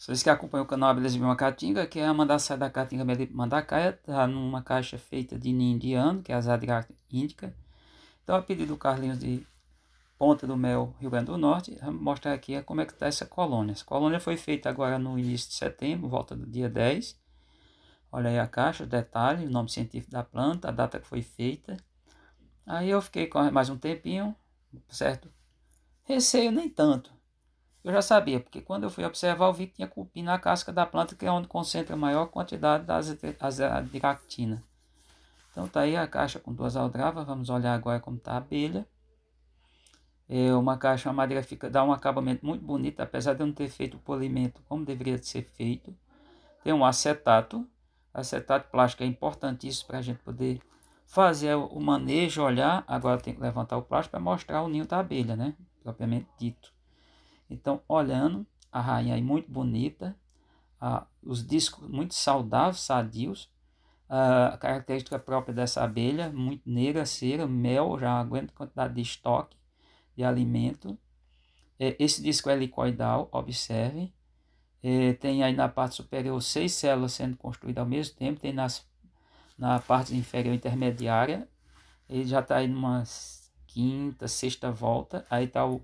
Vocês que acompanham o canal Beleza de uma Caatinga, que é a mandaçaia da Caatinga Mandacaia, tá numa caixa feita de ninho indiano, que é a Zadra Índica. Então, a pedido do Carlinhos de Ponta do Mel, Rio Grande do Norte, vou mostrar aqui é como é que está essa colônia. Essa colônia foi feita agora no início de setembro, volta do dia 10. Olha aí a caixa, os detalhes, o nome científico da planta, a data que foi feita. Aí eu fiquei mais um tempinho, certo? Receio nem tanto, eu já sabia, porque quando eu fui observar, eu vi que tinha cupim na casca da planta, que é onde concentra a maior quantidade da azadiractina. Ah, então tá aí a caixa com duas aldravas, vamos olhar agora como tá a abelha. É uma caixa, uma madeira fica, dá um acabamento muito bonito, apesar de eu não ter feito o polimento como deveria ser feito. Tem um acetato, acetato plástico é importantíssimo para a gente poder fazer o manejo, olhar. Agora tem que levantar o plástico para mostrar o ninho da abelha, né? Propriamente dito. Então, olhando, a rainha aí muito bonita, os discos muito saudáveis, sadios, a característica própria dessa abelha, muito negra, cera, mel, já aguenta quantidade de estoque de alimento. É, esse disco é helicoidal, observe. É, tem aí na parte superior seis células sendo construídas ao mesmo tempo, tem nas, na parte inferior intermediária, ele já está aí numa quinta, sexta volta, aí está o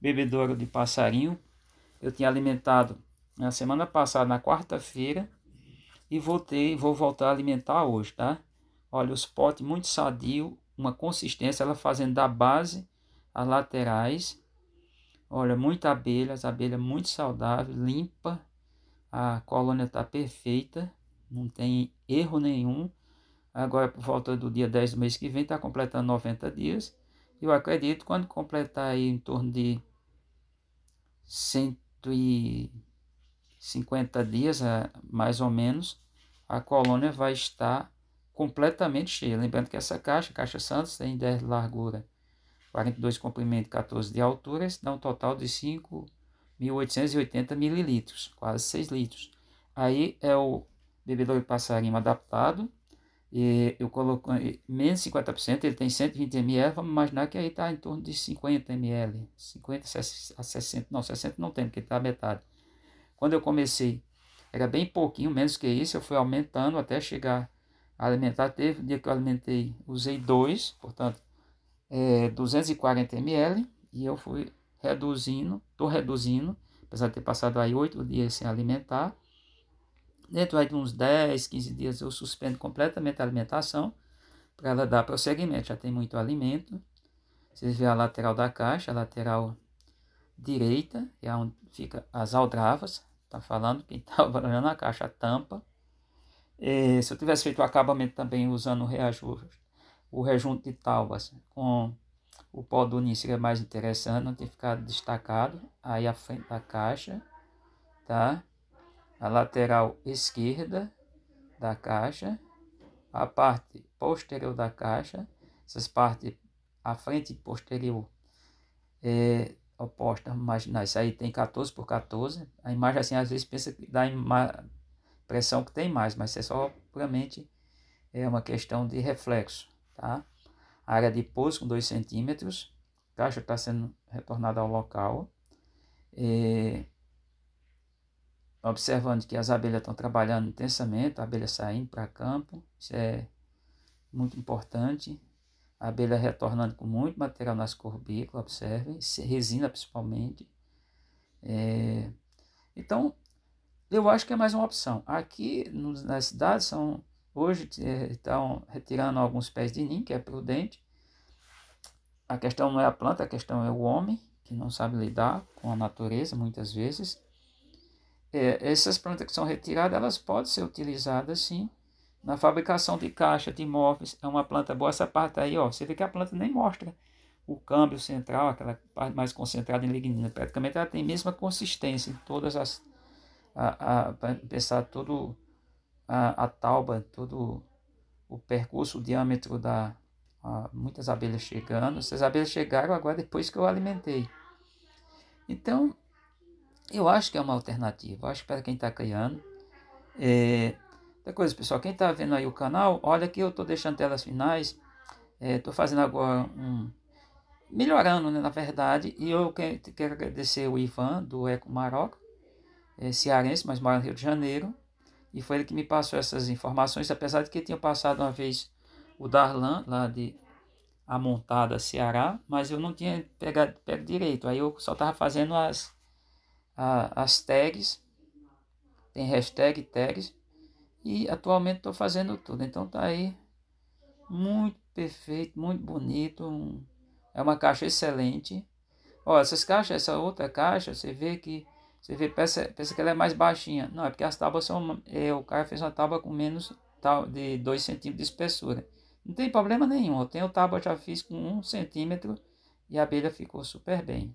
bebedouro de passarinho. Eu tinha alimentado na semana passada, na quarta-feira, e voltei, vou voltar a alimentar hoje, tá? Olha, os potes muito sadio, uma consistência, ela fazendo da base às laterais. Olha, muita abelha, as abelhas muito saudável, limpa, a colônia está perfeita, não tem erro nenhum. Agora, por volta do dia 10 do mês que vem, está completando 90 dias. Eu acredito quando completar aí em torno de 150 dias, é, mais ou menos, a colônia vai estar completamente cheia. Lembrando que essa caixa, caixa Santos, tem 10 de largura, 42 de comprimento, 14 de altura, isso dá um total de 5.880 mililitros, quase 6 litros. Aí é o bebedouro de passarinho adaptado, e eu coloco menos 50%, ele tem 120 ml, vamos imaginar que aí está em torno de 50 ml, 50 a 60, não, 60 não tem, porque está a metade. Quando eu comecei, era bem pouquinho, menos que isso, eu fui aumentando até chegar a alimentar. Teve um dia que eu alimentei, usei dois, portanto, é, 240 ml, e eu fui reduzindo, estou reduzindo, apesar de ter passado aí oito dias sem alimentar, Dentro de uns 10, 15 dias eu suspendo completamente a alimentação para ela dar prosseguimento. Já tem muito alimento. Vocês vê a lateral da caixa, a lateral direita, é onde fica as aldravas. Tá falando quem tá olhando a caixa, a tampa. E, é, se eu tivesse feito o acabamento também usando o reajuste, o rejunto de talvas com o pó do ninho seria mais interessante, não ter ficado destacado. Aí a frente da caixa, tá? a lateral esquerda da caixa, a parte posterior da caixa, essas partes, a frente posterior é oposta, mas não, isso aí tem 14 por 14, a imagem assim às vezes pensa que dá uma impressão que tem mais, mas isso é só puramente é uma questão de reflexo, tá? A área de pouso com 2 centímetros, caixa está sendo retornada ao local, é, observando que as abelhas estão trabalhando intensamente, a abelha saindo para campo, isso é muito importante. A abelha retornando com muito material nas corbículas, observem, resina principalmente. É, então, eu acho que é mais uma opção. Aqui nas cidades são hoje estão é, retirando alguns pés de ninho, que é prudente. A questão não é a planta, a questão é o homem que não sabe lidar com a natureza muitas vezes é, essas plantas que são retiradas, elas podem ser utilizadas sim na fabricação de caixa, de móveis. É uma planta boa essa parte aí, ó. Você vê que a planta nem mostra o câmbio central, aquela parte mais concentrada em lignina. Praticamente ela tem a mesma consistência em todas as. A, pensar todo a, a tauba, todo o percurso, o diâmetro da. A, muitas abelhas chegando. Essas abelhas chegaram agora depois que eu alimentei. Então, eu acho que é uma alternativa. Eu acho que para quem está criando. É, outra coisa, pessoal, quem está vendo aí o canal, olha que eu estou deixando telas finais. Estou é, fazendo agora um. Melhorando, né, na verdade. E eu que, quero agradecer o Ivan, do Eco Maroc, é, cearense, mas mora no Rio de Janeiro. E foi ele que me passou essas informações, apesar de que tinha passado uma vez o Darlan, lá de Amontada, Ceará, mas eu não tinha pegado, pego direito. Aí eu só estava fazendo as a, as tags, tem hashtag tags e atualmente estou fazendo tudo. Então tá aí muito perfeito, muito bonito, um, é uma caixa excelente. Ó, essas caixas, essa outra caixa, você vê que você vê, pensa, pensa que ela é mais baixinha. Não, é porque as tábuas são. É, o cara fez uma tábua com menos tal, de 2 centímetros de espessura. Não tem problema nenhum. Eu tenho tábua, já fiz com 1 um centímetro e a abelha ficou super bem.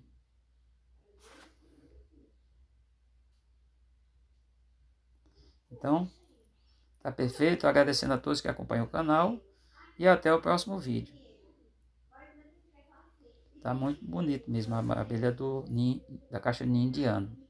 Então, tá perfeito? Agradecendo a todos que acompanham o canal e até o próximo vídeo. Tá muito bonito mesmo a abelha do ninho, da caixa de ninho indiano.